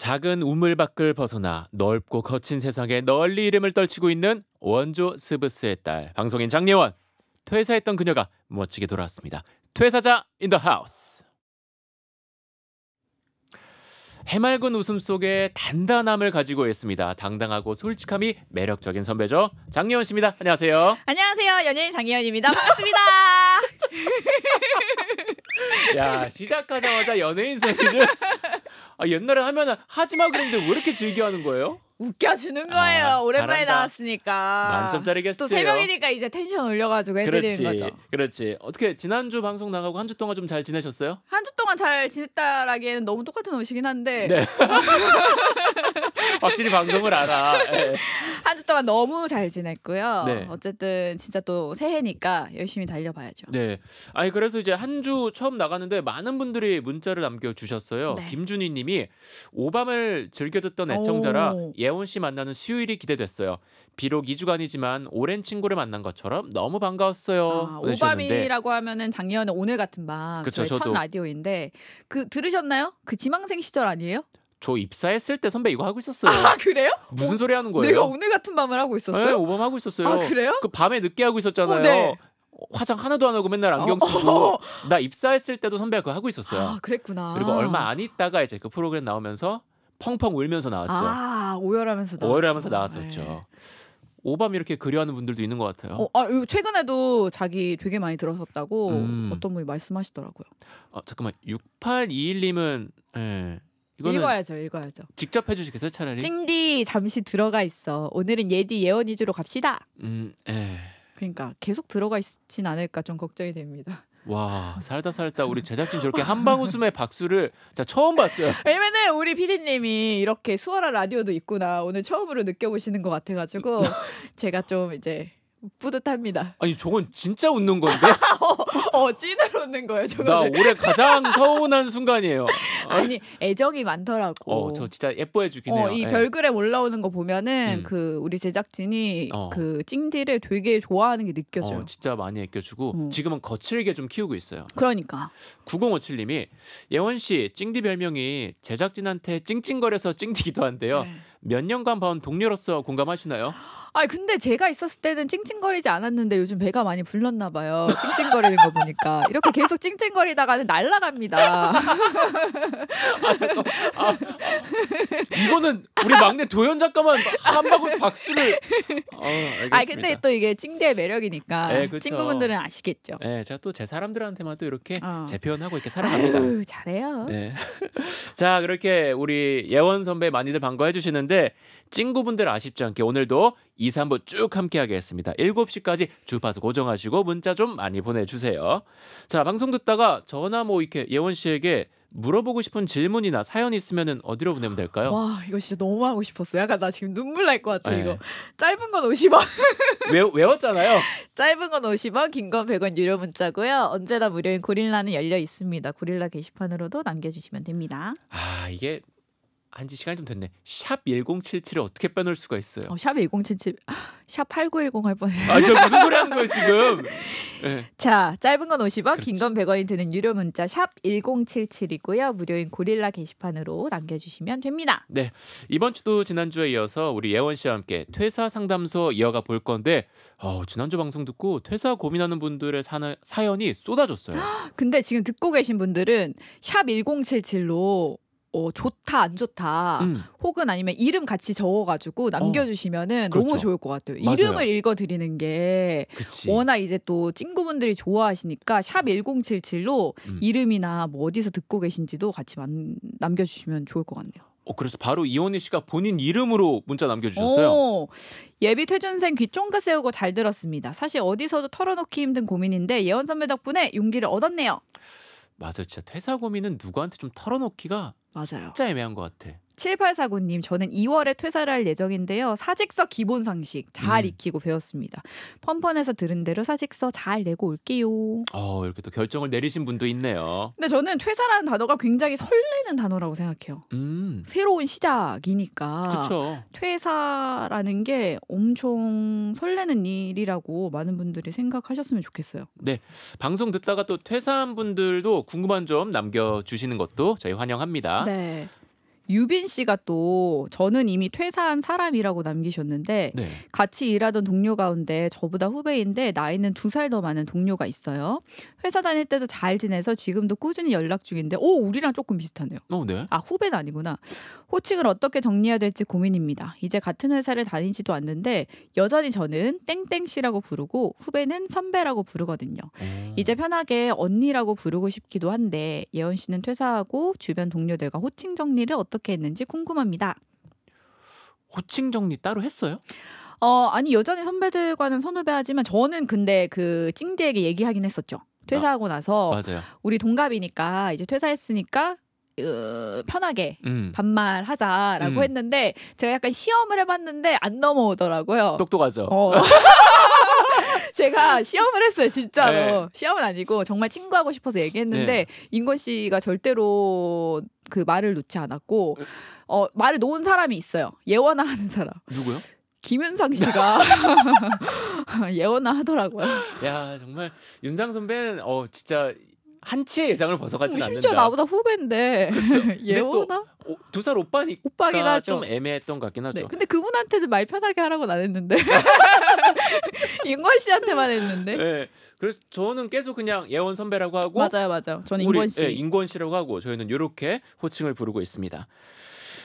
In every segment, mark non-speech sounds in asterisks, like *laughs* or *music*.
작은 우물 밖을 벗어나 넓고 거친 세상에 널리 이름을 떨치고 있는 원조 스브스의 딸 방송인 장예원 퇴사했던 그녀가 멋지게 돌아왔습니다. 퇴사자 인더 하우스. 해맑은 웃음 속에 단단함을 가지고 있습니다. 당당하고 솔직함이 매력적인 선배죠. 장예원 씨입니다. 안녕하세요. 안녕하세요. 연예인 장예원입니다. *laughs* 반갑습니다. 야 시작하자마자 연예인 소리를 아, 옛날에 하면 하지 마 그랬는데 왜 이렇게 즐겨 하는 거예요? 웃겨주는 아, 거예요. 아, 오랜만에 잘한다. 나왔으니까. 만점짜리 게스트. 또세 명이니까 이제 텐션 올려가지고 해드리는 그렇지, 거죠. 그렇지. 어떻게 지난주 방송 나가고 한 주 동안 좀 잘 지내셨어요? 한 주 동안 잘 지냈다라기에는 너무 똑같은 옷이긴 한데. 네. *laughs* 확실히 방송을 알아. 네. 예. 한주 동안 너무 잘 지냈고요. 네. 어쨌든 진짜 또 새해니까 열심히 달려봐야죠. 네. 아니 그래서 이제 한 주 처음 나갔는데 많은 분들이 문자를 남겨주셨어요. 네. 김준희님이 오밤을 즐겨 듣던 애청자라 예. 예원 씨 만나는 수요일이 기대됐어요. 비록 2주간이지만 오랜 친구를 만난 것처럼 너무 반가웠어요. 아, 오밤이라고 하면은 작년에 오늘 같은 밤 그쵸, 저의 첫 라디오인데 그 들으셨나요? 그 지망생 시절 아니에요? 저 입사했을 때 선배 이거 하고 있었어요. 아 그래요? 무슨 오, 소리 하는 거예요? 내가 오늘 같은 밤을 하고 있었어요. 네, 오밤 하고 있었어요. 아 그래요? 그 밤에 늦게 하고 있었잖아요. 오, 어, 네. 화장 하나도 안 하고 맨날 안경 어. 쓰고 어? *laughs* 나 입사했을 때도 선배가 그거 하고 있었어요. 아, 그랬구나. 그리고 얼마 안 있다가 이제 그 프로그램 나오면서 펑펑 울면서 나왔죠. 아 오열하면서 나왔죠. 오열하면서 나왔었죠. 네. 오밤 이렇게 그리하는 분들도 있는 것 같아요. 어, 아, 최근에도 자기 되게 많이 들었었다고 음. 어떤 분이 말씀하시더라고요. 아, 잠깐만 6821님은 예. 읽어야죠, 읽어야죠. 직접 해주시겠어요, 차라리? 찡디 잠시 들어가 있어. 오늘은 예디 예언 위주로 갑시다. 음, 에. 예. 그러니까 계속 들어가 있진 않을까 좀 걱정이 됩니다. 와 살다 살다 우리 제작진 저렇게 한방 웃음의 박수를 자 처음 봤어요. 왜냐면은 우리 피디님이 이렇게 수월한 라디오도 있구나 오늘 처음으로 느껴보시는 것 같아가지고 *laughs* 제가 좀 이제 뿌듯합니다. 아니 저건 진짜 웃는 건데? *laughs* *laughs* 어찌내 웃는 거예요, 저거. 나 올해 가장 *laughs* 서운한 순간이에요. 아니, 애정이 많더라고. 어, 저 진짜 예뻐해 주긴 어, 해요. 이 예. 별그램 올라오는 거 보면은 음. 그 우리 제작진이 어. 그 찡디를 되게 좋아하는 게 느껴져요. 어, 진짜 많이 아껴주고 어. 지금은 거칠게 좀 키우고 있어요. 그러니까. 9057님이 예원 씨 찡디 별명이 제작진한테 찡찡거려서 찡디기도 한데요. 네. 몇 년간 봐온 동료로서 공감하시나요? *gasps* 아 근데 제가 있었을 때는 찡찡거리지 않았는데 요즘 배가 많이 불렀나 봐요. 찡찡거리는 거 보니까 이렇게 계속 찡찡거리다가는 날라갑니다. 아, 아, 아, 이거는 우리 막내 도현 작가만 한 방울 박수를. 어, 알겠니아 근데 또 이게 찡대의 매력이니까 네, 그렇죠. 친구분들은 아시겠죠. 네, 제가 또제 사람들한테만 또 이렇게 어. 재표현하고 이렇게 살아갑니다. 아유, 잘해요. 네. *laughs* 자 그렇게 우리 예원 선배 많이들 반가워해 주시는데 친구분들 아쉽지 않게 오늘도 2, 3부 쭉 함께하겠습니다. 7시까지 주파수 고정하시고 문자 좀 많이 보내주세요. 자 방송 듣다가 전화 뭐 이렇게 예원 씨에게 물어보고 싶은 질문이나 사연 있으면 어디로 보내면 될까요? 와 이거 진짜 너무 하고 싶었어요. 약간 나 지금 눈물 날 것 같아 네. 이거. 짧은 건 50원. *laughs* 외, 외웠잖아요. 짧은 건 50원, 긴 건 100원 유료 문자고요. 언제나 무료인 고릴라는 열려 있습니다. 고릴라 게시판으로도 남겨주시면 됩니다. 아 이게 한지 시간이 좀 됐네. 샵 1077을 어떻게 빼놓을 수가 있어요? 어, 샵 1077, 샵 8910 할 뻔했네. 아, 저 무슨 소리 하는 거예요, *laughs* 지금? 네. 자, 짧은 건 50원, 긴건 100원이 드는 유료 문자 샵 1077이고요. 무료인 고릴라 게시판으로 남겨주시면 됩니다. 네, 이번 주도 지난주에 이어서 우리 예원 씨와 함께 퇴사 상담소 이어가 볼 건데 어, 지난주 방송 듣고 퇴사 고민하는 분들의 사는, 사연이 쏟아졌어요. *gasps* 근데 지금 듣고 계신 분들은 샵 1077로 어, 좋다 안 좋다 음. 혹은 아니면 이름 같이 적어가지고 어. 남겨주시면은 어, 그렇죠. 너무 좋을 것 같아요. 맞아요. 이름을 읽어드리는 게 그치. 워낙 이제 또 친구분들이 좋아하시니까 샵 #1077로 음. 이름이나 뭐 어디서 듣고 계신지도 같이 만, 남겨주시면 좋을 것 같네요. 어, 그래서 바로 이원희 씨가 본인 이름으로 문자 남겨주셨어요. 오, 예비 퇴준생 귀 쫑긋 세우고 잘 들었습니다. 사실 어디서도 털어놓기 힘든 고민인데 예원 선배 덕분에 용기를 얻었네요. 맞아요. 진짜 퇴사 고민은 누구한테 좀 털어놓기가 맞아요. 진짜 애매한 것 같아. 7849님, 저는 2월에 퇴사를 할 예정인데요. 사직서 기본 상식 잘 음. 익히고 배웠습니다. 펀펀에서 들은 대로 사직서 잘 내고 올게요. 어, 이렇게 또 결정을 내리신 분도 있네요. 근데 저는 퇴사라는 단어가 굉장히 설레는 단어라고 생각해요. 음. 새로운 시작이니까. 그쵸. 퇴사라는 게 엄청 설레는 일이라고 많은 분들이 생각하셨으면 좋겠어요. 네. 방송 듣다가 또 퇴사한 분들도 궁금한 점 남겨주시는 것도 저희 환영합니다. 네. 유빈 씨가 또 저는 이미 퇴사한 사람이라고 남기셨는데 네. 같이 일하던 동료 가운데 저보다 후배인데 나이는 두 살 더 많은 동료가 있어요. 회사 다닐 때도 잘 지내서 지금도 꾸준히 연락 중인데 오 우리랑 조금 비슷하네요. 어, 네. 아 후배는 아니구나. 호칭을 어떻게 정리해야 될지 고민입니다. 이제 같은 회사를 다니지도 않는데 여전히 저는 땡땡 씨라고 부르고 후배는 선배라고 부르거든요. 음. 이제 편하게 언니라고 부르고 싶기도 한데 예원 씨는 퇴사하고 주변 동료들과 호칭 정리를 어떻게 했는지 궁금합니다. 호칭 정리 따로 했어요? 어, 아니 여전히 선배들과는 선후배하지만 저는 근데 그 찡디에게 얘기하긴 했었죠. 퇴사하고 나서 아, 우리 동갑이니까 이제 퇴사했으니까 어, 편하게 음. 반말하자라고 음. 했는데 제가 약간 시험을 해봤는데 안 넘어오더라고요. 똑똑하죠. 어. *laughs* *laughs* 제가 시험을 했어요 진짜로 네. 시험은 아니고 정말 친구하고 싶어서 얘기했는데 네. 인권 씨가 절대로 그 말을 놓지 않았고 네. 어 말을 놓은 사람이 있어요 예원아 하는 사람 누구요? 김윤상 씨가 *laughs* 예언나 하더라고요. 야 정말 윤상 선배는 어 진짜 한치의 예상을 벗어가지 어, 않는다. 심지어 나보다 후배인데 그렇죠. *laughs* 예원아 두살 오빠니까 오빠긴 하죠. 좀 애매했던 것 같긴 하죠. 네. 근데 그분한테는 말 편하게 하라고는 안 했는데 *laughs* 인권 씨한테만 했는데. 네. 그래서 저는 계속 그냥 예원 선배라고 하고 맞아요, 맞아요. 저는 인권 씨, 네, 인권 씨라고 하고 저희는 이렇게 호칭을 부르고 있습니다.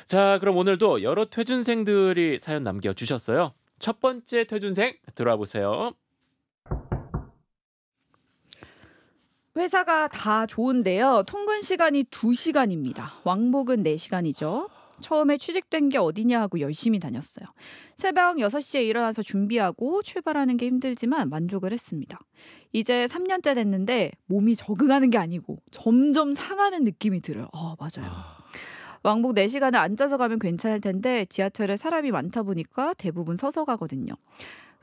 자, 그럼 오늘도 여러 퇴준생들이 사연 남겨 주셨어요. 첫 번째 퇴준생 들어와 보세요. 회사가 다 좋은데요. 통근 시간이 2시간입니다. 왕복은 4시간이죠. 처음에 취직된 게 어디냐 하고 열심히 다녔어요. 새벽 6시에 일어나서 준비하고 출발하는 게 힘들지만 만족을 했습니다. 이제 3년째 됐는데 몸이 적응하는 게 아니고 점점 상하는 느낌이 들어요. 어, 맞아요. 아. 왕복 4시간을 앉아서 가면 괜찮을 텐데 지하철에 사람이 많다 보니까 대부분 서서 가거든요.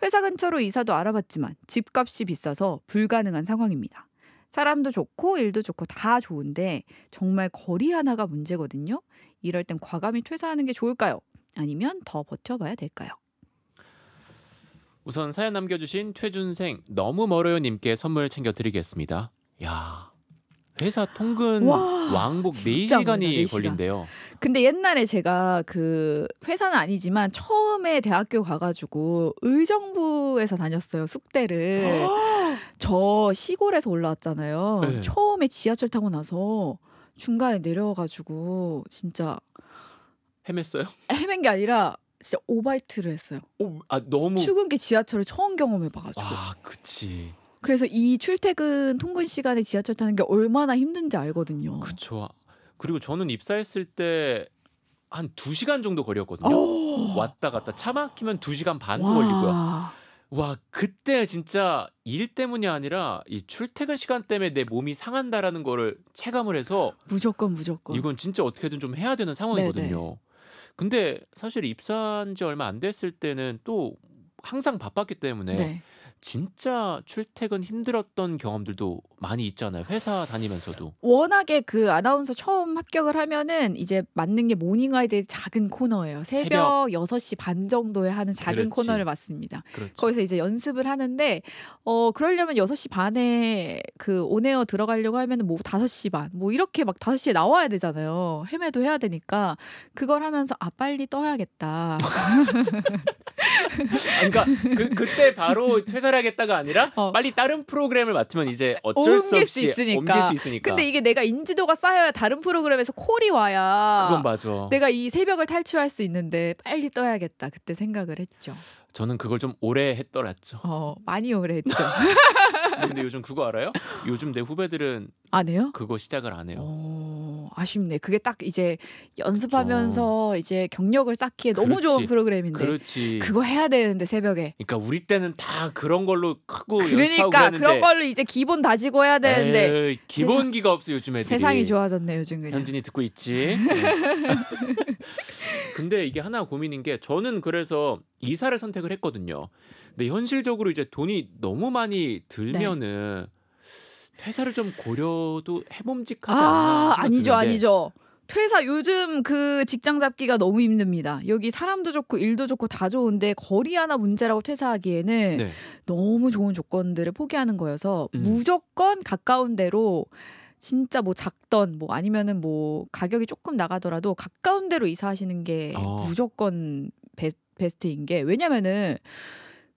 회사 근처로 이사도 알아봤지만 집값이 비싸서 불가능한 상황입니다. 사람도 좋고 일도 좋고 다 좋은데 정말 거리 하나가 문제거든요. 이럴 땐 과감히 퇴사하는 게 좋을까요? 아니면 더 버텨봐야 될까요? 우선 사연 남겨주신 퇴준생 너무 멀어요 님께 선물 챙겨드리겠습니다. 야 회사 통근 와, 왕복 4시간이 4시간. 걸린대요. 근데 옛날에 제가 그 회사는 아니지만 처음에 대학교 가가지고 의정부에서 다녔어요 숙대를. 아. 저 시골에서 올라왔잖아요. 네. 처음에 지하철 타고 나서 중간에 내려가지고 진짜 헤맸어요? 헤맨 게 아니라 진짜 오바이트를 했어요. 오, 아 너무 출근길 지하철을 처음 경험해봐가지고. 아 그치. 그래서 이 출퇴근 통근 시간에 지하철 타는 게 얼마나 힘든지 알거든요. 그렇죠. 그리고 저는 입사했을 때 한 2시간 정도 걸렸거든요 왔다 갔다 차 막히면 2시간 반도 와. 걸리고요. 와 그때 진짜 일 때문이 아니라 이 출퇴근 시간 때문에 내 몸이 상한다라는 거를 체감을 해서 무조건 무조건 이건 진짜 어떻게든 좀 해야 되는 상황이거든요. 네네. 네. 근데 사실 입사한 지 얼마 안 됐을 때는 또 항상 바빴기 때문에 네. 진짜 출퇴근 힘들었던 경험들도 많이 있잖아요. 회사 다니면서도. 워낙에 그 아나운서 처음 합격을 하면은 이제 맞는 게모닝아이들 작은 코너예요. 새벽, 새벽 6시 반 정도에 하는 작은 그렇지. 코너를 맡습니다. 그렇지. 거기서 이제 연습을 하는데 어 그러려면 6시 반에 그 온에어 들어가려고 하면은 뭐 5시 반 뭐 이렇게 막 5시에 나와야 되잖아요. 헤매도 해야 되니까 그걸 하면서 아 빨리 떠야겠다. *laughs* 아, 그러니까 그 그 때 바로 *laughs* 퇴사 해결하겠다가 아니라 어. 빨리 다른 프로그램을 맡으면 이제 어쩔 수 없이 수 옮길 수 있으니까. 근데 이게 내가 인지도가 쌓여야 다른 프로그램에서 콜이 와야 그건 맞아. 내가 이 새벽을 탈출할 수 있는데 빨리 떠야겠다. 그때 생각을 했죠. 저는 그걸 좀 오래 했더랬죠. 어, 많이 오래 했죠. *laughs* *laughs* 근데 요즘 그거 알아요? 요즘 내 후배들은 안 아, 해요? 그거 시작을 안 해요. 어, 아쉽네. 그게 딱 이제 연습하면서 그렇죠. 이제 경력을 쌓기에 너무 그렇지. 좋은 프로그램인데. 그렇지. 그거 해야 되는데 새벽에. 그러니까 우리 때는 다 그런 걸로 크고 그러니까 그런 걸로 이제 기본 다지고 해야 되는데. 에이, 기본기가 세상, 없어 요즘 애들이. 세상이 좋아졌네 요즘 그냥. 현진이 듣고 있지. 네. *laughs* 근데 이게 하나 고민인 게 저는 그래서 이사를 선택을 했거든요. 근데 현실적으로 이제 돈이 너무 많이 들면은 네. 퇴사를 좀 고려도 해봄직하지 아, 않나. 아, 니죠는데 아니죠. 퇴사 요즘 그 직장 잡기가 너무 힘듭니다. 여기 사람도 좋고 일도 좋고 다 좋은데 거리 하나 문제라고 퇴사하기에는 네. 너무 좋은 조건들을 포기하는 거여서 음. 무조건 가까운 데로 진짜 뭐 작던 뭐 아니면은 뭐 가격이 조금 나가더라도 가까운 데로 이사하시는 게 어. 무조건 베, 베스트인 게 왜냐면은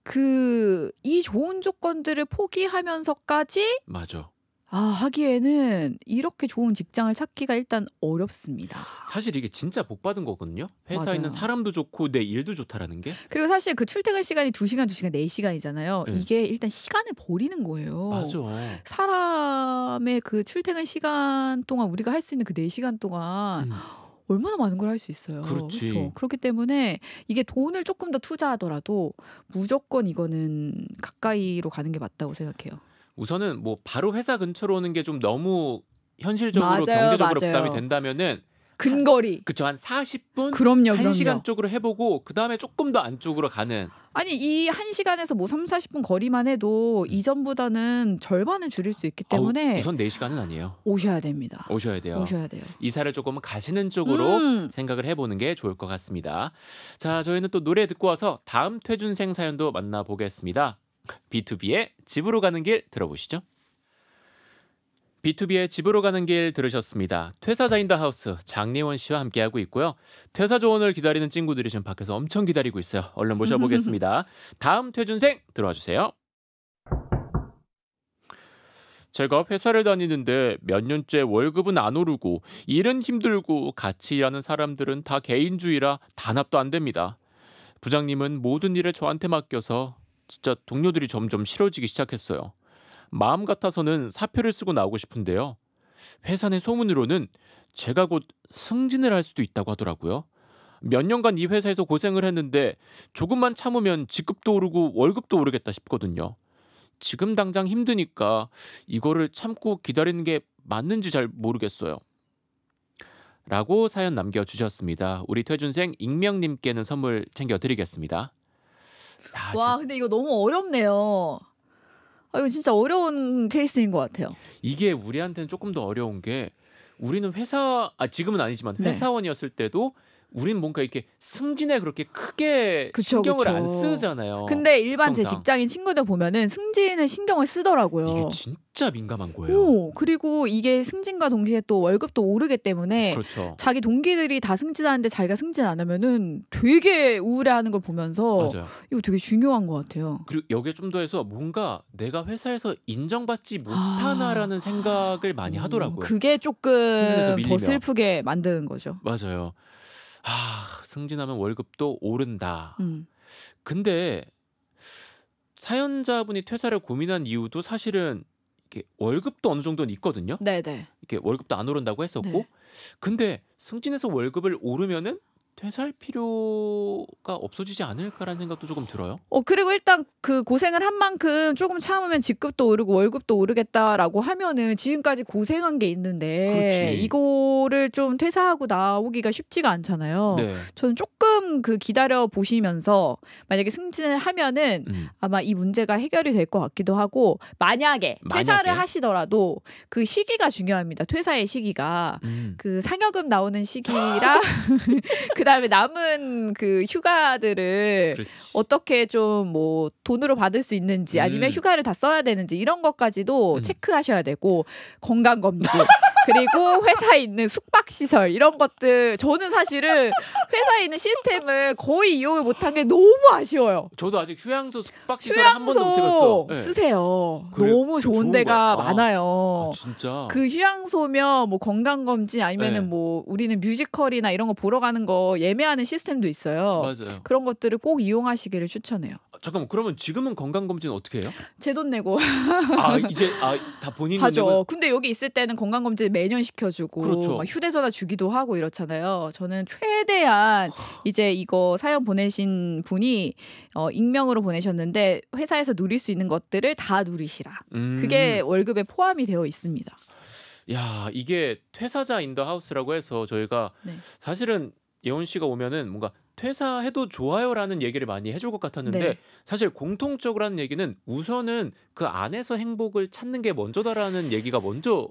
그 이 좋은 조건들을 포기하면서까지 맞아. 아, 하기에는 이렇게 좋은 직장을 찾기가 일단 어렵습니다. 사실 이게 진짜 복 받은 거거든요. 회사에 맞아요. 있는 사람도 좋고 내 일도 좋다라는 게. 그리고 사실 그 출퇴근 시간이 2시간, 2시간, 4시간이잖아요. 네. 이게 일단 시간을 버리는 거예요. 맞아. 사람의 그 출퇴근 시간 동안 우리가 할 수 있는 그 4시간 동안 음. 얼마나 많은 걸 할 수 있어요. 그렇지. 그렇죠? 그렇기 때문에 이게 돈을 조금 더 투자하더라도 무조건 이거는 가까이로 가는 게 맞다고 생각해요. 우선은 뭐 바로 회사 근처로 오는 게 좀 너무 현실적으로 맞아요, 경제적으로 맞아요. 부담이 된다면은 근거리. 그쵸. 한 40분? 그럼요. 그럼요. 1시간 쪽으로 해보고, 그 다음에 조금 더 안쪽으로 가는. 아니, 이 1시간에서 뭐 3, 40분 거리만 해도 음. 이전보다는 절반은 줄일 수 있기 때문에. 아우, 선 4시간은 아니에요. 오셔야 됩니다. 오셔야 돼요. 오셔야 돼요. 이사를 조금 가시는 쪽으로 음. 생각을 해보는 게 좋을 것 같습니다. 자, 저희는 또 노래 듣고 와서 다음 퇴준생 사연도 만나보겠습니다. B2B의 집으로 가는 길 들어보시죠. B2B의 집으로 가는 길 들으셨습니다. 퇴사자인다 하우스 장례원 씨와 함께하고 있고요. 퇴사 조언을 기다리는 친구들이 지금 밖에서 엄청 기다리고 있어요. 얼른 모셔보겠습니다. *laughs* 다음 퇴준생 들어와 주세요. 제가 회사를 다니는데 몇 년째 월급은 안 오르고 일은 힘들고 같이 일하는 사람들은 다 개인주의라 단합도 안 됩니다. 부장님은 모든 일을 저한테 맡겨서 진짜 동료들이 점점 싫어지기 시작했어요. 마음 같아서는 사표를 쓰고 나오고 싶은데요. 회사 내 소문으로는 제가 곧 승진을 할 수도 있다고 하더라고요. 몇 년간 이 회사에서 고생을 했는데 조금만 참으면 직급도 오르고 월급도 오르겠다 싶거든요. 지금 당장 힘드니까 이거를 참고 기다리는 게 맞는지 잘 모르겠어요. 라고 사연 남겨주셨습니다. 우리 퇴준생 익명님께는 선물 챙겨드리겠습니다. 야, 아, 와, 근데 이거 너무 어렵네요. 아, 이거 진짜 어려운 케이스인 것 같아요. 이게 우리한테는 조금 더 어려운 게 우리는 회사 아 지금은 아니지만 네. 회사원이었을 때도 우린 뭔가 이렇게 승진에 그렇게 크게 그쵸, 신경을 그쵸. 안 쓰잖아요. 근데 일반 제 정상. 직장인 친구들 보면은 승진을 신경을 쓰더라고요. 이게 진짜 민감한 거예요. 오, 그리고 이게 승진과 동시에 또 월급도 오르기 때문에 그렇죠. 자기 동기들이 다 승진하는데 자기가 승진 안 하면은 되게 우울해하는 걸 보면서 맞아요. 이거 되게 중요한 것 같아요. 그리고 여기에 좀 더해서 뭔가 내가 회사에서 인정받지 아. 못하나라는 아... 생각을 많이 하더라고요. 그게 조금 더 슬프게 만드는 거죠. 맞아요. 아, 승진하면 월급도 오른다. 음. 근데 사연자분이 퇴사를 고민한 이유도 사실은 이렇게 월급도 어느 정도는 있거든요. 네네. 네. 이렇게 월급도 안 오른다고 했었고, 네. 근데 승진해서 월급을 오르면은 퇴사할 필요가 없어지지 않을까라는 생각도 조금 들어요. 어 그리고 일단 그 고생을 한 만큼 조금 참으면 직급도 오르고 월급도 오르겠다라고 하면은 지금까지 고생한 게 있는데 그렇지. 이거를 좀 퇴사하고 나오기가 쉽지가 않잖아요. 네. 저는 조금 그 기다려 보시면서 만약에 승진을 하면은 음. 아마 이 문제가 해결이 될 것 같기도 하고 만약에, 만약에 하시더라도 그 시기가 중요합니다. 퇴사의 시기가 음. 그 상여금 나오는 시기랑 *laughs* 그 그다음에 남은 그 휴가들을 그렇지. 어떻게 좀 뭐 돈으로 받을 수 있는지 아니면 음. 휴가를 다 써야 되는지 이런 것까지도 음. 체크하셔야 되고 건강 검진 그리고 *laughs* 회사에 있는 숙박 시설 이런 것들 저는 사실은 회사에 있는 시스템을 거의 이용을 못한 게 너무 아쉬워요. 저도 아직 휴양소 숙박 시설 한 번도 못 해봤어. 네. 쓰세요. 그 너무 좋은, 좋은 데가 아, 많아요. 아, 진짜. 그 휴양소면 뭐 건강 검진 아니면은 네. 뭐 우리는 뮤지컬이나 이런 거 보러 가는 거 예매하는 시스템도 있어요. 맞아요. 그런 것들을 꼭 이용하시기를 추천해요. 아, 잠깐만 그러면 지금은 건강 검진 어떻게 해요? 제 돈 내고. 아 *laughs* 이제 아다 본인 이 하죠. 내면... 근데 여기 있을 때는 건강 검진 매년 시켜주고 그렇죠. 휴대전화 주기도 하고 이렇잖아요. 저는 최대한 이제 이거 사연 보내신 분이 어, 익명으로 보내셨는데 회사에서 누릴 수 있는 것들을 다 누리시라. 음. 그게 월급에 포함이 되어 있습니다. 야 이게 퇴사자 인더 하우스라고 해서 저희가 네. 사실은 예원 씨가 오면은 뭔가 퇴사해도 좋아요라는 얘기를 많이 해줄 것 같았는데 네. 사실 공통적으로 하는 얘기는 우선은 그 안에서 행복을 찾는 게 먼저다라는 얘기가 먼저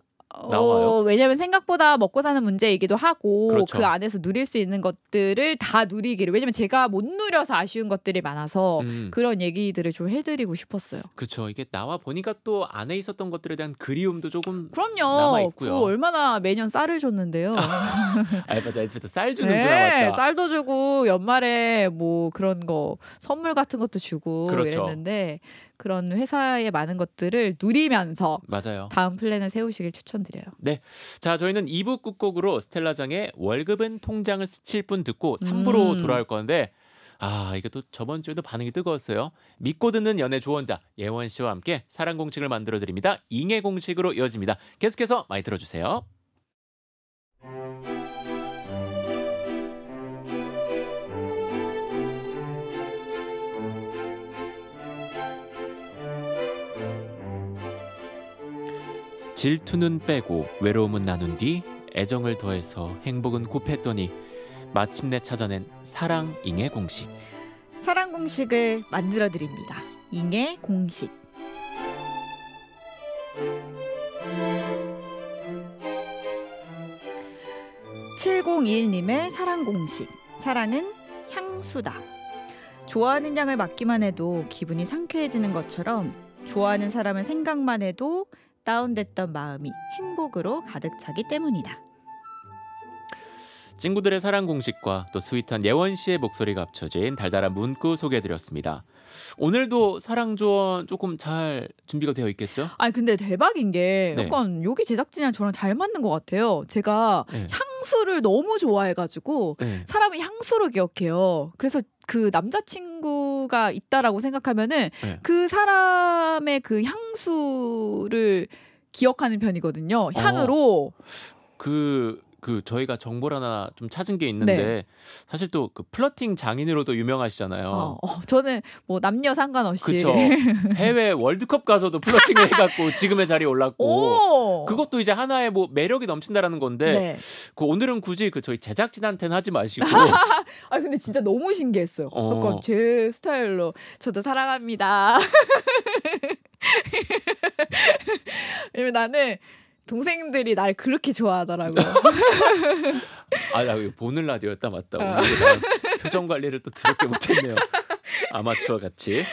나와요? 어, 왜냐하면 생각보다 먹고 사는 문제이기도 하고 그렇죠. 그 안에서 누릴 수 있는 것들을 다 누리기를 왜냐면 제가 못 누려서 아쉬운 것들이 많아서 음. 그런 얘기들을 좀 해드리고 싶었어요. 그렇죠. 이게 나와 보니까 또 안에 있었던 것들에 대한 그리움도 조금 그럼요. 남아 있고요. 그 얼마나 매년 쌀을 줬는데요. *laughs* 아 맞아, 에스쌀 주는 네, 드라마다. 쌀도 주고 연말에 뭐 그런 거 선물 같은 것도 주고 그렇죠. 이랬는데 그런 회사의 많은 것들을 누리면서 맞아요. 다음 플랜을 세우시길 추천. 말씀드려요. 네. 자, 저희는 2부 끝곡으로 스텔라장의 월급은 통장을 스칠 뿐 듣고 3부로 음. 돌아올 건데 아, 이게 또 저번 주에도 반응이 뜨거웠어요. 믿고 듣는 연애 조언자 예원 씨와 함께 사랑 공식을 만들어 드립니다. 잉해 공식으로 이어집니다. 계속해서 많이 들어 주세요. 질투는 빼고 외로움은 나눈 뒤 애정을 더해서 행복은 곱했더니 마침내 찾아낸 사랑 잉의 공식. 사랑 공식을 만들어 드립니다. 잉의 공식. 7 0이일님의 사랑 공식. 사랑은 향수다. 좋아하는 양을 맡기만 해도 기분이 상쾌해지는 것처럼 좋아하는 사람을 생각만 해도 다운됐던 마음이 행복으로 가득 차기 때문이다. 친구들의 사랑 공식과 또 스윗한 예원 씨의 목소리가 합쳐진 달달한 문구 소개해드렸습니다. 오늘도 사랑 조언 조금 잘 준비가 되어 있겠죠? 아니 근데 대박인 게 네. 약간 여기 제작진이랑 저랑 잘 맞는 것 같아요. 제가 네. 향 향수를 너무 좋아해가지고 네. 사람은 향수로 기억해요. 그래서 그 남자친구가 있다라고 생각하면은 네. 그 사람의 그 향수를 기억하는 편이거든요. 어. 향으로. 어. 그그 저희가 정보를 하나 좀 찾은 게 있는데 네. 사실 또 그 플러팅 장인으로도 유명하시잖아요. 어, 어, 저는 뭐 남녀 상관없이 그쵸? 해외 월드컵 가서도 플러팅을 해갖고 *laughs* 지금의 자리에 올랐고 그것도 이제 하나의 뭐 매력이 넘친다라는 건데 네. 그 오늘은 굳이 그 저희 제작진한테는 하지 마시고 *laughs* 아 근데 진짜 너무 신기했어요. 어. 약간 제 스타일로 저도 사랑합니다. *laughs* 왜냐면 나는 동생들이 날 그렇게 좋아하더라고. 아, 나 보는 라디오였다 맞다. 어. 표정 관리를 또 드럽게 못했네요. 아마추어 같이.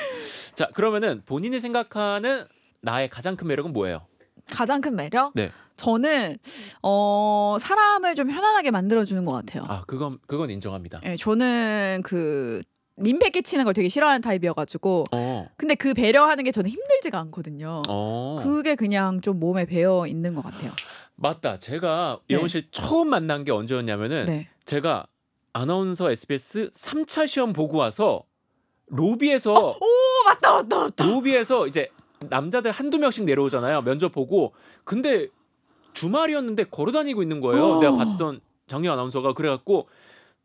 자, 그러면은 본인이 생각하는 나의 가장 큰 매력은 뭐예요? 가장 큰 매력? 네. 저는 어 사람을 좀 편안하게 만들어 주는 것 같아요. 아, 그건 그건 인정합니다. 네, 저는 그 민폐 끼치는 걸 되게 싫어하는 타입이어가지고 어. 근데 그 배려하는 게 저는 힘들지가 않거든요. 어. 그게 그냥 좀 몸에 배어 있는 것 같아요. 맞다. 제가 네. 예원 씨 처음 만난 게 언제였냐면은 네. 제가 아나운서 SBS 3차 시험 보고 와서 로비에서 어, 오 맞다 맞다 맞다 로비에서 이제 남자들 한두 명씩 내려오잖아요 면접 보고 근데 주말이었는데 걸어 다니고 있는 거예요. 오. 어. 내가 봤던 장녀 아나운서가 그래갖고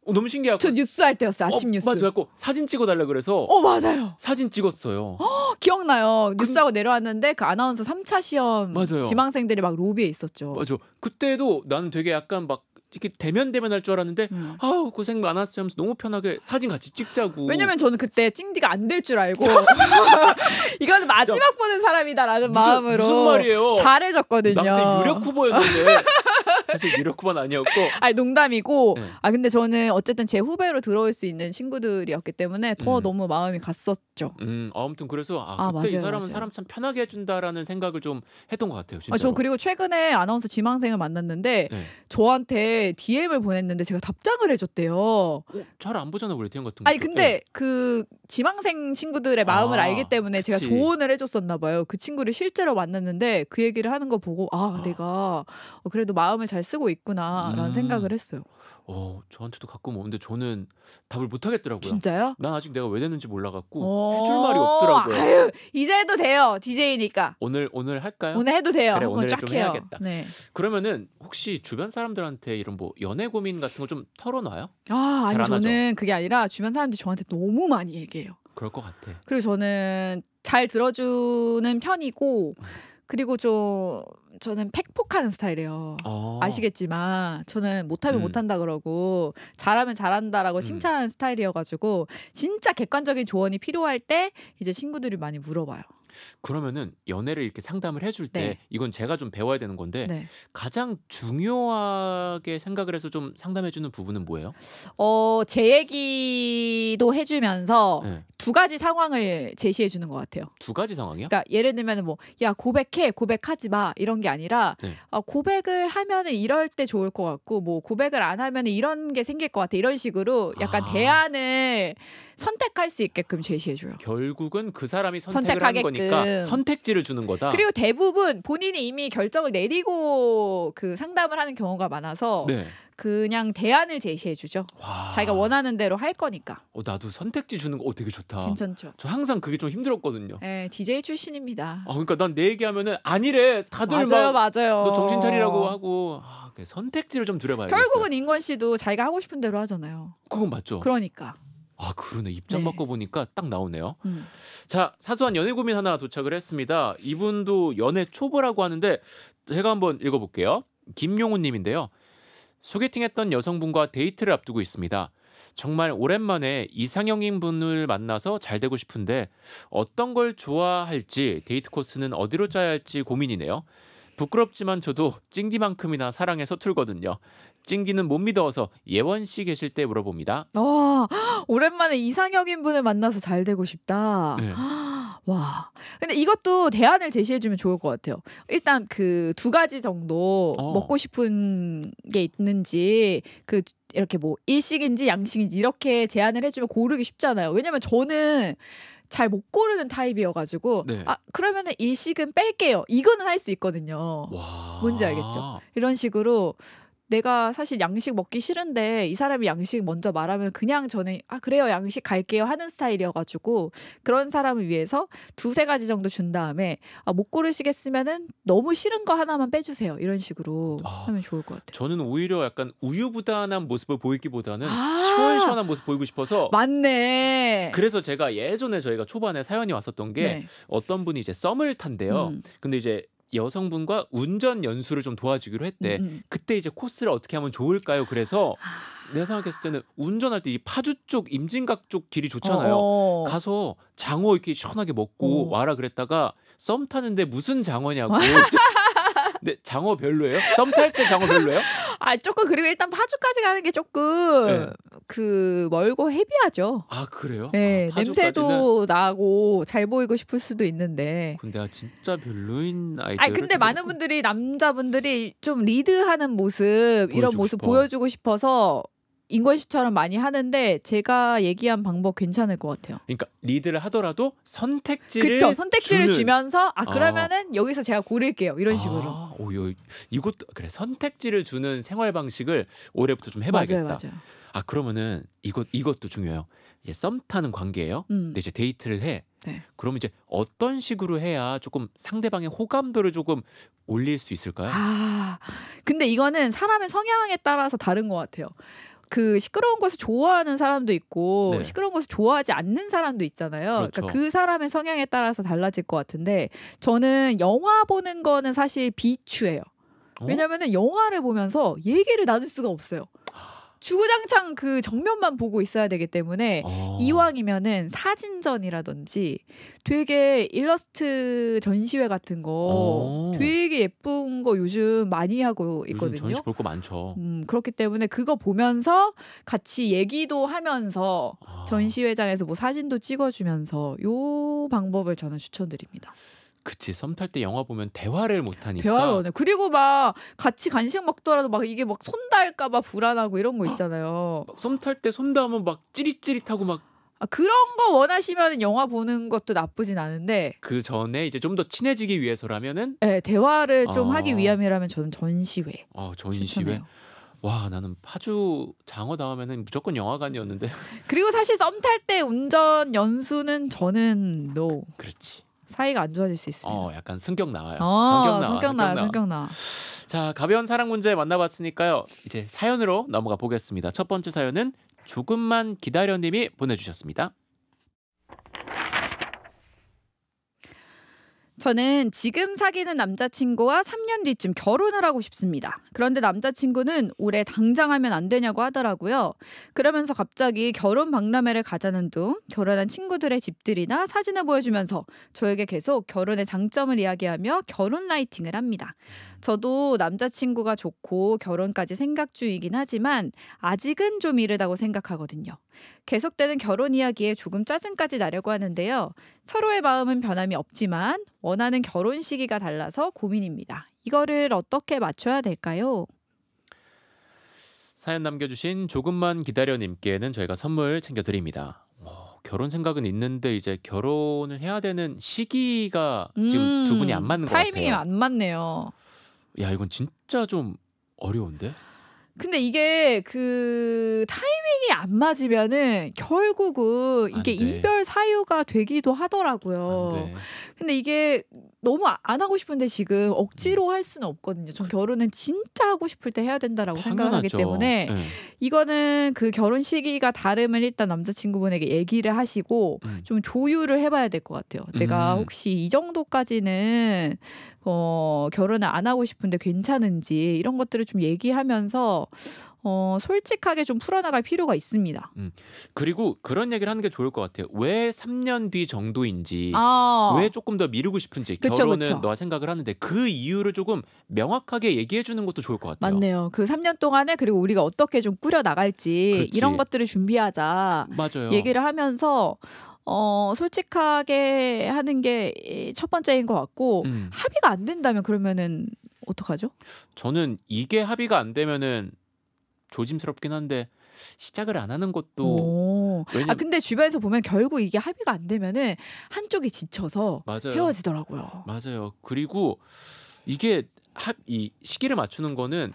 어, 너무 신기하고 저 뉴스 할 때였어요. 어, 아침 어, 뉴스. 맞아. 갖고 사진 찍어달라 그래서. 어 맞아요. 사진 찍었어요. 어, 기억나요. 뉴스하고 내려왔는데 그 아나운서 3차 시험 맞아요. 지망생들이 막 로비에 있었죠. 맞아. 그때도 나는 되게 약간 막 이렇게 대면 대면 할 줄 알았는데 음. 아우 고생 많았어요 하면서 너무 편하게 사진 같이 찍자고. 왜냐면 저는 그때 찡디가 안 될 줄 알고 *laughs* 이건 마지막 보는 사람이다라는 무슨, 마음으로 무슨 말이에요? 잘해졌거든요나 유력 후보였는데 *laughs* 사실 이렇고만 아니었고. *laughs* 아니 농담이고. 네. 아 근데 저는 어쨌든 제 후배로 들어올 수 있는 친구들이었기 때문에 더 음. 너무 마음이 갔었죠. 음 아, 아무튼 그래서 아, 아 그때 맞아요, 이 사람은 맞아요. 사람 참 편하게 해준다라는 생각을 좀 했던 것 같아요. 아, 저 그리고 최근에 아나운서 지망생을 만났는데 네. 저한테 DM을 보냈는데 제가 답장을 해줬대요. 어, 잘안 보잖아 원래 DM 같은 거. 아니 근데 네. 그 지망생 친구들의 마음을 아, 알기 때문에 그치. 제가 조언을 해줬었나 봐요. 그 친구를 실제로 만났는데 그 얘기를 하는 거 보고 아. 아. 내가 그래도 마음을 잘잘 쓰고 있구나라는 음. 생각을 했어요. 어, 저한테도 가끔 오는데 저는 답을 못 하겠더라고요. 진짜요? 난 아직 내가 왜 됐는지 몰라갖고 어, 해줄 말이 없더라고요. 아유, 이제 해도 돼요. DJ니까. 오늘 오늘 할까요? 오늘 해도 돼요. 그래, 오늘 좀 해요. 해야겠다. 네. 그러면은 혹시 주변 사람들한테 이런 뭐 연애 고민 같은 거 좀 털어놔요? 아, 아니 저는 그게 아니라 주변 사람들이 저한테 너무 많이 얘기해요. 그럴 것 같아. 그리고 저는 잘 들어주는 편이고 *laughs* 그리고 좀 저는 팩폭하는 스타일이에요. 어. 아시겠지만 저는 못하면 음. 못한다 그러고 잘하면 잘한다라고 음. 칭찬하는 음. 스타일이어가지고 진짜 객관적인 조언이 필요할 때 이제 친구들이 많이 물어봐요. 그러면은 연애를 이렇게 상담을 해줄 때 네. 이건 제가 좀 배워야 되는 건데 네. 가장 중요하게 생각을 해서 좀 상담해주는 부분은 뭐예요? 어, 제 얘기도 해주면서 네. 두 가지 상황을 제시해 주는 것 같아요. 두 가지 상황이요? 그러니까 예를 들면 뭐야 고백해 고백하지 마 이런 게 아니라 네. 어, 고백을 하면은 이럴 때 좋을 것 같고 뭐 고백을 안 하면은 이런 게 생길 것 같아 이런 식으로 약간 아. 대안을 선택할 수 있게끔 제시해줘요. 결국은 그 사람이 선택을 하는 거니까 선택지를 주는 거다. 그리고 대부분 본인이 이미 결정을 내리고 그 상담을 하는 경우가 많아서 네. 그냥 대안을 제시해 주죠. 자기가 원하는 대로 할 거니까. 어, 나도 선택지 주는 거 어, 되게 좋다. 괜찮죠. 저 항상 그게 좀 힘들었거든요. 네, 예, DJ 출신입니다. 아, 그러니까 난 내얘기하면 아니래. 다들 맞아요, 맞아요. 너 정신 차리라고 하고 아, 선택지를 좀 드려봐야겠어요. 결국은 인권 씨도 자기가 하고 싶은 대로 하잖아요. 그건 맞죠. 그러니까. 아 그러네 입장 네. 바꿔보니까 딱 나오네요. 음. 자 사소한 연애 고민 하나 도착을 했습니다. 이분도 연애 초보라고 하는데 제가 한번 읽어볼게요. 김용우님인데요. 소개팅했던 여성분과 데이트를 앞두고 있습니다. 정말 오랜만에 이상형인 분을 만나서 잘 되고 싶은데 어떤 걸 좋아할지 데이트 코스는 어디로 짜야 할지 고민이네요. 부끄럽지만 저도 찡디만큼이나 사랑에 서툴거든요. 찡기는 못 믿어서 예원 씨 계실 때 물어봅니다. 와 어, *gasps* 오랜만에 이상형인 분을 만나서 잘 되고 싶다. 네. *gasps* 와 근데 이것도 대안을 제시해주면 좋을 것 같아요. 일단 그 두 가지 정도 어. 먹고 싶은 게 있는지 그 이렇게 뭐 일식인지 양식인지 이렇게 제안을 해주면 고르기 쉽잖아요. 왜냐면 저는 잘 못 고르는 타입이어가지고 네. 아 그러면은 일식은 뺄게요. 이거는 할 수 있거든요. 와. 뭔지 알겠죠? 이런 식으로 내가 사실 양식 먹기 싫은데 이 사람이 양식 먼저 말하면 그냥 저는 아 그래요 양식 갈게요 하는 스타일이어가지고 그런 사람을 위해서 두세 가지 정도 준 다음에 아, 못 고르시겠으면은 너무 싫은 거 하나만 빼주세요 이런 식으로 아, 하면 좋을 것 같아요. 저는 오히려 약간 우유부단한 모습을 보이기보다는 아~ 시원시원한 모습 보이고 싶어서 맞네. 그래서 제가 예전에 저희가 초반에 사연이 왔었던 게 네. 어떤 분이 이제 썸을 탄대요. 음. 근데 이제 여성분과 운전 연수를 좀 도와주기로 했대. 음, 음. 그때 이제 코스를 어떻게 하면 좋을까요? 그래서 아. 내가 생각했을 때는 운전할 때 이 파주 쪽 임진각 쪽 길이 좋잖아요. 어어. 어. 가서 장어 이렇게 시원하게 먹고 오. 어. 와라 그랬다가 썸 타는데 무슨 장어냐고. *laughs* 근데 장어 별로예요? 썸 탈 때 장어 별로예요? 아 조금 그리고 일단 파주까지 가는 게 조금 네. 그 멀고 헤비하죠. 아 그래요? 아, 네 아, 냄새도 나고 잘 보이고 싶을 수도 있는데. 근데 아, 진짜 별로인 아이들. 아 근데 많은 분들이 남자분들이 좀 리드하는 모습 이런 모습 싶어. 보여주고 싶어서 인권 시처럼 많이 하는데 제가 얘기한 방법 괜찮을 것 같아요. 그러니까 리드를 하더라도 선택지를 그쵸, 선택지를 주는. 주면서 아 어. 그러면은 아. 여기서 제가 고를게요 이런 아, 식으로. 아, 오, 요, 이것 그래 선택지를 주는 생활 방식을 올해부터 좀 해봐야겠다. 맞아요, 맞아요. 아 그러면은 이것 이것도 중요해요. 이제 썸 타는 관계예요. 음. 근데 이제 데이트를 해. 네. 그럼 이제 어떤 식으로 해야 조금 상대방의 호감도를 조금 올릴 수 있을까요? 아, 근데 이거는 사람의 성향에 따라서 다른 것 같아요. 그 시끄러운 것을 좋아하는 사람도 있고 네. 시끄러운 것을 좋아하지 않는 사람도 있잖아요. 그러니까 그렇죠. 그러니까그 사람의 성향에 따라서 달라질 것 같은데 저는 영화 보는 거는 사실 비추예요. 어? 왜냐면은 영화를 보면서 얘기를 나눌 수가 없어요. 주구장창 그 정면만 보고 있어야 되기 때문에 어. 이왕이면은 사진전이라든지 되게 일러스트 전시회 같은 거 어. 되게 예쁜 거 요즘 많이 하고 있거든요. 요즘 전시 볼 거 많죠. 음, 그렇기 때문에 그거 보면서 같이 얘기도 하면서 아. 전시회장에서 뭐 사진도 찍어주면서 요 방법을 저는 추천드립니다. 그치 썸탈 때 영화 보면 대화를 못 하니까 대화를 안 해. 그리고 막 같이 간식 먹더라도 막 이게 막 손 닿을까봐 불안하고 이런 거 있잖아요. 썸 탈 *gasps* 때 손 닿으면 막 찌릿찌릿하고 막 아, 그런 거 원하시면 영화 보는 것도 나쁘진 않은데 그 전에 이제 좀 더 친해지기 위해서라면은 네, 대화를 좀 어... 하기 위함이라면 저는 전시회. 아 전시회. 와 나는 파주 장어 다음에는 무조건 영화관이었는데. *laughs* 그리고 사실 썸 탈 때 운전 연수는 저는 노. No. 그렇지. 사이가 안 좋아질 수 있습니다. 어, 약간 승격 나와요. 어, 성격 나와. 성격 나와. 성격 나와. 자, 가벼운 사랑 문제 만나봤으니까요. 이제 사연으로 넘어가 보겠습니다. 첫 번째 사연은 조금만 기다려 님이 보내주셨습니다. 저는 지금 사귀는 남자친구와 3년 뒤쯤 결혼을 하고 싶습니다. 그런데 남자친구는 올해 당장 하면 안 되냐고 하더라고요. 그러면서 갑자기 결혼 박람회를 가자는 둥 결혼한 친구들의 집들이나 사진을 보여주면서 저에게 계속 결혼의 장점을 이야기하며 결혼 라이팅을 합니다. 저도 남자친구가 좋고 결혼까지 생각 중이긴 하지만 아직은 좀 이르다고 생각하거든요. 계속되는 결혼 이야기에 조금 짜증까지 나려고 하는데요. 서로의 마음은 변함이 없지만 원하는 결혼 시기가 달라서 고민입니다. 이거를 어떻게 맞춰야 될까요? 사연 남겨주신 조금만 기다려님께는 저희가 선물 챙겨드립니다. 오, 어, 결혼 생각은 있는데 이제 결혼을 해야 되는 시기가 음, 지금 두 분이 안 맞는 것 음, 같아요. 타이밍이 안 맞네요. 야 이건 진짜 좀 어려운데? 근데 이게 그 타이밍이 안 맞으면은 결국은 이게 이별 사유가 되기도 하더라고요. 근데 이게 너무 아, 안 하고 싶은데 지금 억지로 음. 할 수는 없거든요. 전 음. 결혼은 진짜 하고 싶을 때 해야 된다라고 생각하기 때문에 네. 이거는 그 결혼 시기가 다름을 일단 남자친구분에게 얘기를 하시고 음. 좀 조율을 해봐야 될 것 같아요. 내가 음. 혹시 이 정도까지는 어, 결혼을 안 하고 싶은데 괜찮은지 이런 것들을 좀 얘기하면서 어, 솔직하게 좀 풀어나갈 필요가 있습니다. 음. 그리고 그런 얘기를 하는 게 좋을 것 같아요. 왜 3년 뒤 정도인지, 아. 왜 조금 더 미루고 싶은지 그쵸, 결혼은 그쵸. 너 생각을 하는데 그 이유를 조금 명확하게 얘기해 주는 것도 좋을 것 같아요. 맞네요. 그 3년 동안에 그리고 우리가 어떻게 좀 꾸려 나갈지 이런 것들을 준비하자. 맞아요. 얘기를 하면서 어, 솔직하게 하는 게 첫 번째인 것 같고 음. 합의가 안 된다면 그러면은 어떡하죠? 저는 이게 합의가 안 되면은 조심스럽긴 한데 시작을 안 하는 것도 아, 왜냐면... 아 근데 주변에서 보면 결국 이게 합의가 안 되면은 한쪽이 지쳐서 맞아요. 헤어지더라고요. 맞아요. 그리고 이게 합 이 시기를 맞추는 거는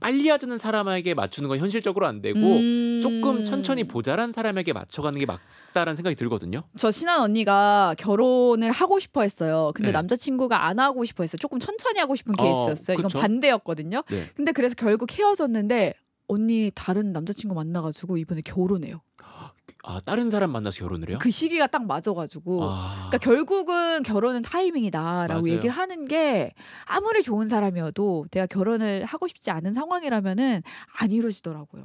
빨리 하자는 사람에게 맞추는 건 현실적으로 안 되고 음... 조금 천천히 보자란 사람에게 맞춰가는 게 맞다라는 생각이 들거든요. 저신한 언니가 결혼을 하고 싶어 했어요. 근데 네. 남자친구가 안 하고 싶어 했어요. 조금 천천히 하고 싶은 어, 케이스였어요. 이건 반대였거든요. 네. 근데 그래서 결국 헤어졌는데 언니 다른 남자친구 만나가지고 이번에 결혼해요. 아 다른 사람 만나서 결혼을 해요? 그 시기가 딱 맞아가지고 아... 그러니까 결국은 결혼은 타이밍이다라고 맞아요. 얘기를 하는 게 아무리 좋은 사람이어도 내가 결혼을 하고 싶지 않은 상황이라면은 안 이루어지더라고요.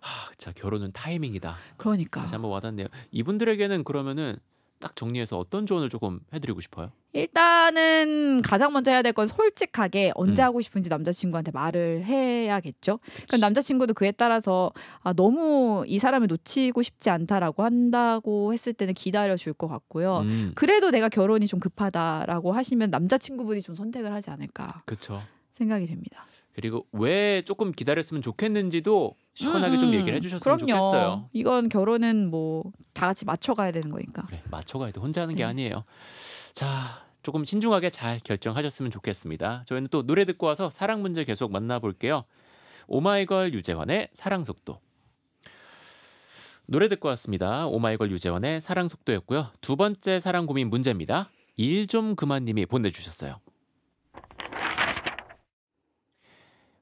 하, 자 결혼은 타이밍이다. 그러니까 다시 한번 와닿네요. 이분들에게는 그러면은 딱 정리해서 어떤 조언을 조금 해드리고 싶어요? 일단은 가장 먼저 해야 될 건 솔직하게 언제 음. 하고 싶은지 남자친구한테 말을 해야겠죠. 그 남자친구도 그에 따라서 아, 너무 이 사람을 놓치고 싶지 않다라고 한다고 했을 때는 기다려 줄 것 같고요. 음. 그래도 내가 결혼이 좀 급하다라고 하시면 남자친구분이 좀 선택을 하지 않을까. 그렇죠. 생각이 됩니다. 그리고 왜 조금 기다렸으면 좋겠는지도 시원하게 음, 좀 음. 얘기를 해주셨으면 그럼요. 좋겠어요. 이건 결혼은 뭐 다 같이 맞춰가야 되는 거니까. 그래, 맞춰가야 돼. 혼자 하는 게 네. 아니에요. 자, 조금 신중하게 잘 결정하셨으면 좋겠습니다. 저희는 또 노래 듣고 와서 사랑 문제 계속 만나볼게요. 오마이걸 유재환의 사랑 속도. 노래 듣고 왔습니다. 오마이걸 유재환의 사랑 속도였고요. 두 번째 사랑 고민 문제입니다. 일 좀 그만님이 보내주셨어요.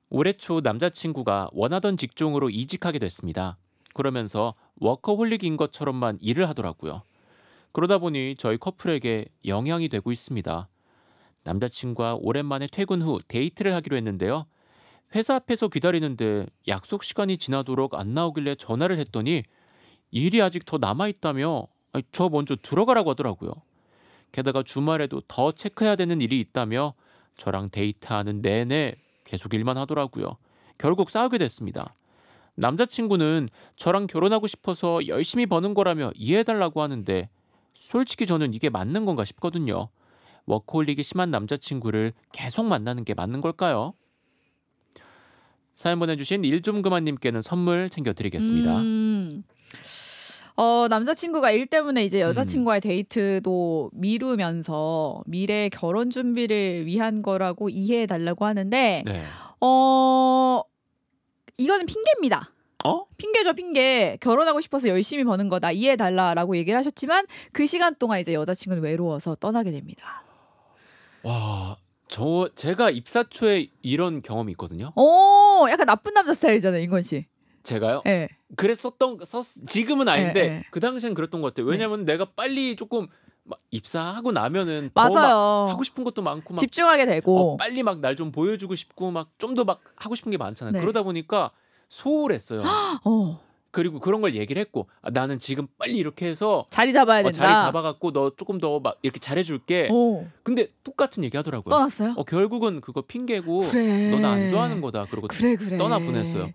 올해 초 남자친구가 원하던 직종으로 이직하게 됐습니다. 그러면서 워커홀릭인 것처럼만 일을 하더라고요. 그러다 보니 저희 커플에게 영향이 되고 있습니다. 남자친구와 오랜만에 퇴근 후 데이트를 하기로 했는데요. 회사 앞에서 기다리는데 약속 시간이 지나도록 안 나오길래 전화를 했더니 일이 아직 더 남아있다며 저 먼저 들어가라고 하더라고요. 게다가 주말에도 더 체크해야 되는 일이 있다며 저랑 데이트하는 내내 계속 일만 하더라고요. 결국 싸우게 됐습니다. 남자친구는 저랑 결혼하고 싶어서 열심히 버는 거라며 이해해달라고 하는데 솔직히 저는 이게 맞는 건가 싶거든요. 워크홀릭이 심한 남자친구를 계속 만나는 게 맞는 걸까요? 사연 보내주신 일 좀 그만님께는 선물 챙겨드리겠습니다. 음... 어, 남자친구가 일 때문에 이제 음. 여자친구와의 데이트도 미루면서 미래 결혼 준비를 위한 거라고 이해해 달라고 하는데 네. 어 이거는 핑계입니다. 어? 핑계죠 핑계 결혼하고 싶어서 열심히 버는 거다 이해해달라라고 얘기를 하셨지만 그 시간 동안 이제 여자친구는 외로워서 떠나게 됩니다 와 저 제가 입사 초에 이런 경험이 있거든요 오 약간 나쁜 남자 스타일이잖아요 인권 씨 제가요? 네. 그랬었던 썼 지금은 아닌데 네, 네. 그 당시엔 그랬던 것 같아요. 왜냐면 네. 내가 빨리 조금 입사하고 나면은 맞아요. 하고 싶은 것도 많고 막 집중하게 되고 어, 빨리 막 날 좀 보여주고 싶고 막 좀 더 막 하고 싶은 게 많잖아요. 네. 그러다 보니까 소홀했어요. *gasps* 어. 그리고 그런 걸 얘기를 했고 아, 나는 지금 빨리 이렇게 해서 자리 잡아야 어, 된다. 자리 잡아갖고 너 조금 더 막 이렇게 잘해줄게. 오. 근데 똑같은 얘기 하더라고요. 떠났어요? 어, 결국은 그거 핑계고 그래. 너나 안 좋아하는 거다. 그러고 그래, 그래. 떠나 보냈어요.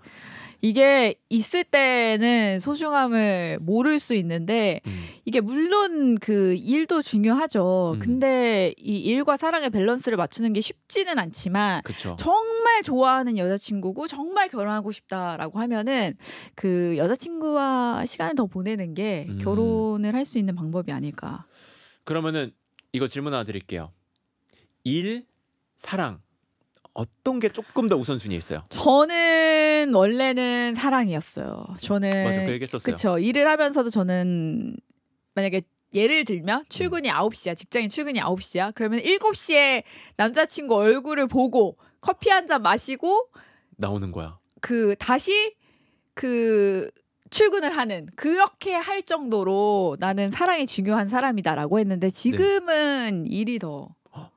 이게 있을 때는 소중함을 모를 수 있는데 음. 이게 물론 그 일도 중요하죠. 음. 근데 이 일과 사랑의 밸런스를 맞추는 게 쉽지는 않지만 그쵸. 정말 좋아하는 여자친구고 정말 결혼하고 싶다라고 하면은 그 여자친구와 시간을 더 보내는 게 음. 결혼을 할 수 있는 방법이 아닐까. 그러면은 이거 질문 하나 드릴게요. 일, 사랑 어떤 게 조금 더 우선순위에 있어요? 저는 원래는 사랑이었어요. 저는 맞아, 그 얘기했었어요. 그쵸. 일을 하면서도 저는 만약에 예를 들면 음. 출근이 아홉 시야 직장인 출근이 아 시야 그러면 일 시에 남자친구 얼굴을 보고 커피 한 잔 마시고 나오는 거야. 그 다시 그 출근을 하는 그렇게 할 정도로 나는 사랑이 중요한 사람이다라고 했는데 지금은 네. 일이 더 어?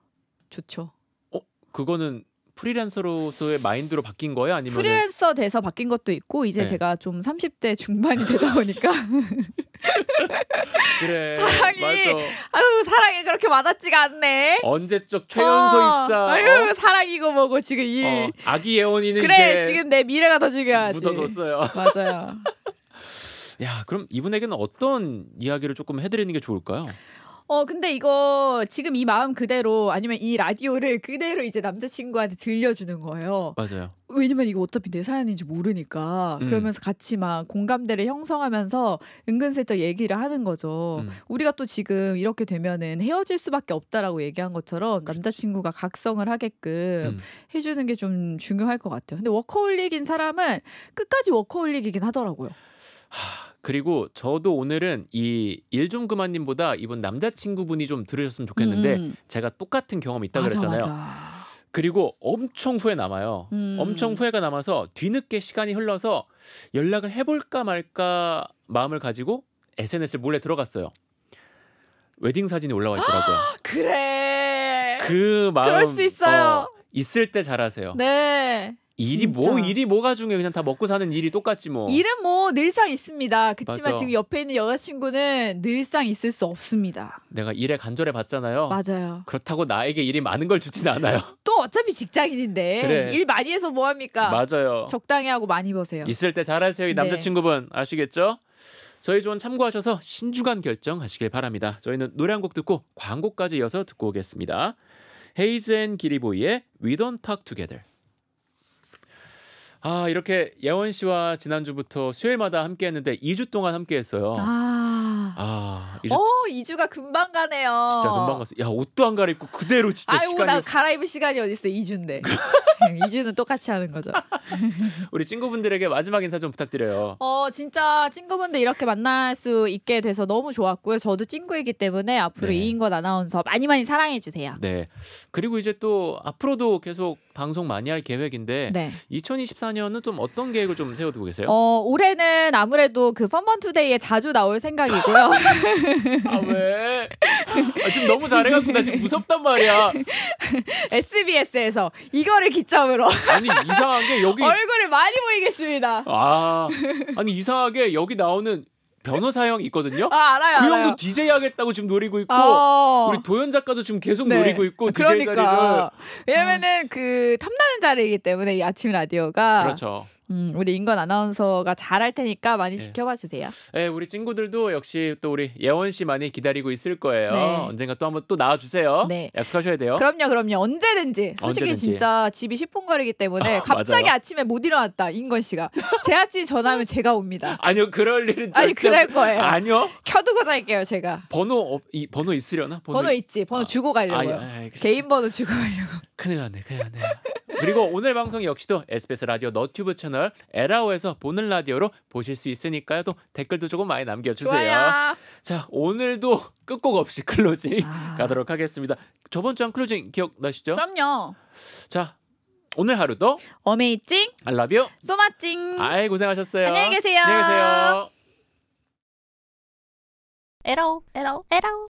좋죠. 어, 그거는 프리랜서로서의 마인드로 바뀐 거예요? 아니면 프리랜서 돼서 바뀐 것도 있고 이제 네. 제가 좀 30대 중반이 되다 보니까 *laughs* 그래 사랑이 맞아. 아유 사랑이 그렇게 와닿지가 않네. 언제적 최연소 어, 입사. 아유 어? 사랑이고 뭐고 지금 이 어, 아기 예원이는 그래 지금 내 미래가 더 중요하지. 묻어뒀어요. *laughs* 맞아요. 야 그럼 이분에게는 어떤 이야기를 조금 해드리는 게 좋을까요? 어, 근데 이거 지금 이 마음 그대로 아니면 이 라디오를 그대로 이제 남자친구한테 들려주는 거예요. 맞아요. 왜냐면 이거 어차피 내 사연인지 모르니까 음. 그러면서 같이 막 공감대를 형성하면서 은근슬쩍 얘기를 하는 거죠. 음. 우리가 또 지금 이렇게 되면은 헤어질 수밖에 없다라고 얘기한 것처럼 그렇지. 남자친구가 각성을 하게끔 음. 해주는 게 좀 중요할 것 같아요. 근데 워커홀릭인 사람은 끝까지 워커홀릭이긴 하더라고요. 그리고 저도 오늘은 이일좀 그만님보다 이번 남자친구분이 좀 들으셨으면 좋겠는데 음. 음. 제가 똑같은 경험이 있다 맞 그랬잖아요. 맞아. 그리고 엄청 후회 남아요. 음. 엄청 후회가 남아서 뒤늦게 시간이 흘러서 연락을 해볼까 말까 마음을 가지고 SNS를 몰래 들어갔어요. 웨딩 사진이 올라와 있더라고요. *gasps* 그래. 그 마음. 그럴 수 있어요. 어, 있을 때 잘하세요. 네. 일이 뭐 진짜. 뭐 일이 뭐가 중요해 그냥 다 먹고 사는 일이 똑같지 뭐 일은 뭐 늘상 있습니다 그렇지만 맞아. 지금 옆에 있는 여자친구는 늘상 있을 수 없습니다 내가 일에 간절해 봤잖아요 맞아요 그렇다고 나에게 일이 많은 걸 주진 않아요 *laughs* 또 어차피 직장인인데 그래. 일 많이 해서 뭐합니까 맞아요 적당히 하고 많이 버세요 있을 때 잘하세요 이 네. 남자친구분 아시겠죠 저희 조언 참고하셔서 신중한 결정하시길 바랍니다 저희는 노래 한 곡 듣고 광고까지 이어서 듣고 오겠습니다 헤이즈 앤 기리보이의 We Don't Talk Together 아 이렇게 예원 씨와 지난주부터 수요일마다 함께했는데 2주 동안 함께했어요. 아, 아 2주... 어 2주가 금방 가네요. 진짜 금방 갔어. 야 옷도 안 갈아입고 그대로 진짜 아이고, 시간이. 나 갈아입을 시간이 어디 있어 2주인데. 2주는 똑같이 하는 거죠. *laughs* 우리 친구분들에게 마지막 인사 좀 부탁드려요. 어 진짜 친구분들 이렇게 만날 수 있게 돼서 너무 좋았고요. 저도 친구이기 때문에 앞으로 네. 이인권 아나운서 많이 많이 사랑해 주세요. 네. 그리고 이제 또 앞으로도 계속 방송 많이 할 계획인데 네. 2024년은 좀 어떤 계획을 좀 세워두고 계세요? 어, 올해는 아무래도 그펀번투데이에 자주 나올 생각이고요. *laughs* 아 왜? 아, 지금 너무 잘해갖고 나 지금 무섭단 말이야. SBS에서 이거를 기점으로 아니 이상한 게 여기 *laughs* 얼굴을 많이 보이겠습니다. 아 아니 이상하게 여기 나오는 변호사 형 있거든요. 아, 알아요. 그알 형도 DJ 하겠다고 지금 노리고 있고 어. 우리 도현 작가도 지금 계속 네. 노리고 있고 그러니까. DJ 자리를. 왜냐면은 아. 그 탐나는 자리이기 때문에 이 아침 라디오가 그렇죠. 음, 우리 인권 아나운서가 잘할 테니까 많이 네. 예. 지켜봐 주세요. 네, 예, 우리 친구들도 역시 또 우리 예원 씨 많이 기다리고 있을 거예요. 네. 언젠가 또 한번 또 나와 주세요. 네. 약속하셔야 돼요. 그럼요, 그럼요. 언제든지. 솔직히 언제든지. 진짜 집이 10분 거리기 때문에 아, 갑자기 맞아요. 아침에 못 일어났다 인권 씨가 제아씨 전화하면 제가 옵니다. *laughs* 아니요, 그럴 일은 절대 아니 그럴 거예요. 아니요. 켜두고 잘게요, 제가. 번호 어, 이 번호 있으려나? 번호, 번호 있지. 번호 아, 주고 가려고요. 아, 아, 개인 번호 주고 가려고. 큰일 났네, 큰일 났네. 그리고 오늘 방송 역시도 SBS 라디오 너튜브 채널 채널 에라오에서 보는 라디오로 보실 수 있으니까요. 또 댓글도 조금 많이 남겨주세요. 좋아요. 자 오늘도 끝곡 없이 *laughs* 클로징 아... 가도록 하겠습니다. 저번 주한 클로징 기억나시죠? 그럼요. 자 오늘 하루도 어메이징 알라뷰 소마징 아이 고생하셨어요. 안녕히 계세요. 안녕히 계세요. 에라오 에라오 에라오